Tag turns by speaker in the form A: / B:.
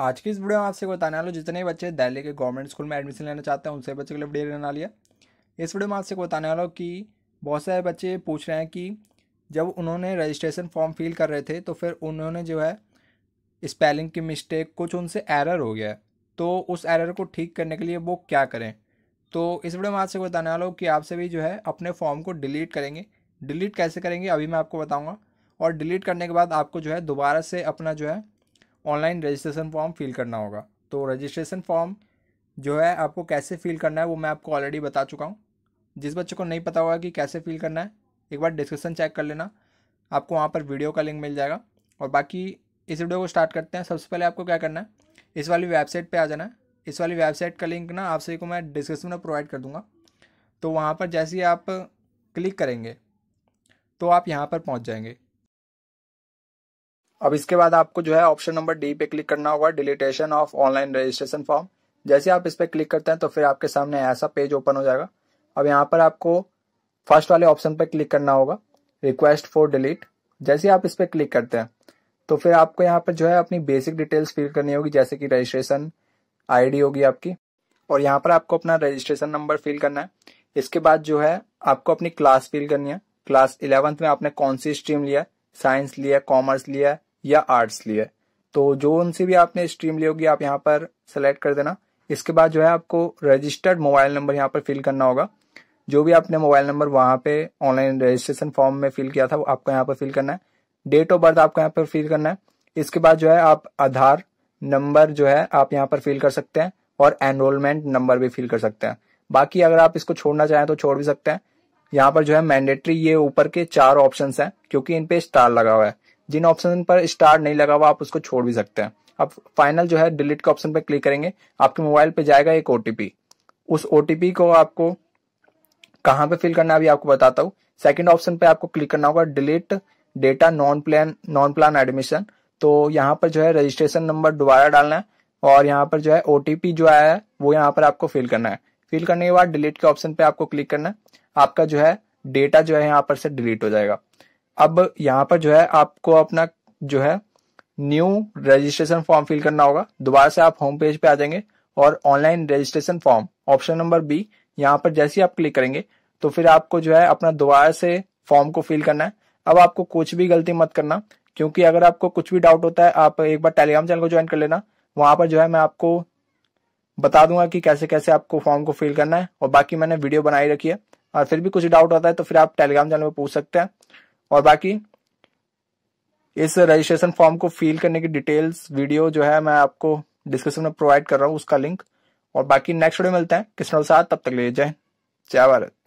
A: आज की इस वीडियो में आपसे बताने वाला जितने बच्चे दिल्ली के गवर्नमेंट स्कूल में एडमिशन लेना चाहते हैं उनसे बच्चे के लिए वीडियो वाली लिया इस वीडियो में आपसे बताने वाला हूँ कि बहुत सारे बच्चे पूछ रहे हैं कि जब उन्होंने रजिस्ट्रेशन फॉर्म फिल कर रहे थे तो फिर उन्होंने जो है स्पेलिंग की मिस्टेक कुछ उनसे एरर हो गया तो उस एरर को ठीक करने के लिए वो क्या करें तो इस वीडियो में आपसे बताने वाला हूँ कि आपसे भी जो है अपने फॉर्म को डिलीट करेंगे डिलीट कैसे करेंगे अभी मैं आपको बताऊँगा और डिलीट करने के बाद आपको जो है दोबारा से अपना जो है ऑनलाइन रजिस्ट्रेशन फॉर्म फिल करना होगा तो रजिस्ट्रेशन फॉर्म जो है आपको कैसे फिल करना है वो मैं आपको ऑलरेडी बता चुका हूँ जिस बच्चे को नहीं पता होगा कि कैसे फिल करना है एक बार डिस्क्रिप्सन चेक कर लेना आपको वहाँ पर वीडियो का लिंक मिल जाएगा और बाकी इस वीडियो को स्टार्ट करते हैं सबसे पहले आपको क्या करना है इस वाली वेबसाइट पे आ जाना है इस वाली वेबसाइट का लिंक ना आप सभी को मैं डिस्क्रिप्शन में प्रोवाइड कर दूँगा तो वहाँ पर जैसे ही आप क्लिक करेंगे तो आप यहाँ पर पहुँच जाएंगे अब इसके बाद आपको जो है ऑप्शन नंबर डी पे क्लिक करना होगा deletion of online registration form जैसे आप इस पर क्लिक करते हैं तो फिर आपके सामने ऐसा पेज ओपन हो जाएगा अब यहाँ पर आपको फर्स्ट वाले ऑप्शन पर क्लिक करना होगा रिक्वेस्ट फॉर डिलीट जैसे आप इस पर क्लिक करते हैं तो फिर आपको यहाँ पर जो है अपनी बेसिक डिटेल्स फिल करनी होगी जैसे कि रजिस्ट्रेशन आईडी होगी आपकी और यहाँ पर आपको अपना रजिस्ट्रेशन नंबर फिल करना है इसके बाद जो है आपको अपनी क्लास फिल करनी है क्लास इलेवंथ में आपने कौन सी स्ट्रीम लिया साइंस लिया कॉमर्स लिया या आर्ट्स लिए तो जो उनसे भी आपने स्ट्रीम ली होगी आप यहाँ पर सेलेक्ट कर देना इसके बाद जो है आपको रजिस्टर्ड मोबाइल नंबर यहाँ पर फिल करना होगा जो भी आपने मोबाइल नंबर वहाँ पे ऑनलाइन रजिस्ट्रेशन फॉर्म में फिल किया था वो आपको यहाँ पर फिल करना है डेट ऑफ बर्थ आपको यहाँ पर फिल करना है इसके बाद जो है आप आधार नंबर जो है आप यहाँ पर फिल कर सकते हैं और एनरोलमेंट नंबर भी फिल कर सकते हैं बाकी अगर आप इसको छोड़ना चाहें तो छोड़ भी सकते हैं यहाँ पर जो है मैंडेटरी ये ऊपर के चार ऑप्शन है क्योंकि इनपे स्टार लगा हुआ है जिन ऑप्शन पर स्टार नहीं लगा हुआ आप उसको छोड़ भी सकते हैं अब फाइनल जो है डिलीट के ऑप्शन पर क्लिक करेंगे आपके मोबाइल पे जाएगा एक ओटीपी उस ओटीपी को आपको कहाँ पे फिल करना है अभी आपको बताता हूँ सेकंड ऑप्शन पे आपको क्लिक करना होगा delete data non plan non plan admission तो यहाँ पर जो है रजिस्ट्रेशन नंबर दोबारा डालना है और यहाँ पर जो है ओटीपी जो आया है वो यहाँ पर आपको फिल करना है फिल करने के बाद डिलीट के ऑप्शन पे आपको क्लिक करना है आपका जो है डेटा जो है यहाँ पर से डिलीट हो जाएगा अब यहाँ पर जो है आपको अपना जो है न्यू रजिस्ट्रेशन फॉर्म फिल करना होगा दोबारा से आप होम पेज पे आ जाएंगे और online registration form option number B यहाँ पर जैसे ही आप क्लिक करेंगे तो फिर आपको जो है अपना दोबारा से फॉर्म को फिल करना है अब आपको कुछ भी गलती मत करना क्योंकि अगर आपको कुछ भी डाउट होता है आप एक बार टेलीग्राम चैनल को ज्वाइन कर लेना वहां पर जो है मैं आपको बता दूंगा कि कैसे कैसे आपको फॉर्म को फिल करना है और बाकी मैंने वीडियो बनाई रखी है और फिर भी कुछ डाउट होता है तो फिर आप टेलीग्राम चैनल पर पूछ सकते हैं और बाकी इस रजिस्ट्रेशन फॉर्म को फिल करने की डिटेल्स वीडियो जो है मैं आपको डिस्क्रिप्शन में प्रोवाइड कर रहा हूँ उसका लिंक और बाकी नेक्स्ट वीडियो मिलते हैं कृष्ण के साथ तब तक ले जय जय भारत